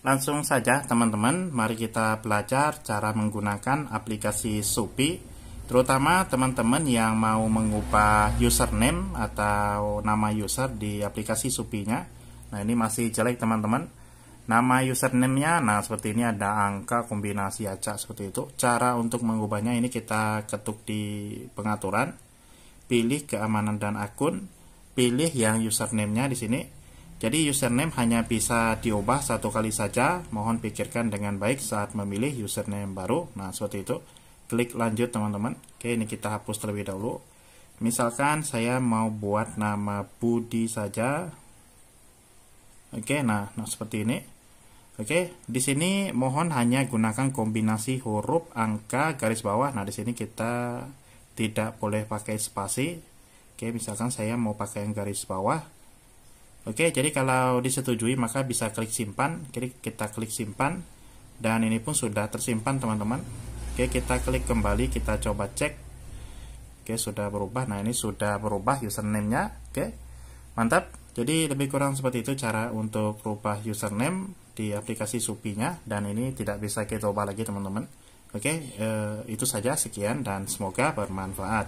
Langsung saja teman-teman, mari kita belajar cara menggunakan aplikasi Supi, Terutama teman-teman yang mau mengubah username atau nama user di aplikasi Supinya. nya Nah ini masih jelek teman-teman Nama username-nya, nah seperti ini ada angka kombinasi acak seperti itu Cara untuk mengubahnya ini kita ketuk di pengaturan Pilih keamanan dan akun Pilih yang username-nya di sini jadi username hanya bisa diubah satu kali saja. Mohon pikirkan dengan baik saat memilih username baru. Nah, seperti itu. Klik lanjut teman-teman. Oke, ini kita hapus terlebih dahulu. Misalkan saya mau buat nama Budi saja. Oke, nah, nah seperti ini. Oke, di sini mohon hanya gunakan kombinasi huruf, angka, garis bawah. Nah, di sini kita tidak boleh pakai spasi. Oke, misalkan saya mau pakai yang garis bawah Oke, jadi kalau disetujui maka bisa klik simpan. Jadi kita klik simpan dan ini pun sudah tersimpan teman-teman. Oke, kita klik kembali, kita coba cek. Oke, sudah berubah. Nah, ini sudah berubah username-nya. Oke. Mantap. Jadi lebih kurang seperti itu cara untuk rubah username di aplikasi Supinya dan ini tidak bisa kita ubah lagi teman-teman. Oke, eh, itu saja sekian dan semoga bermanfaat.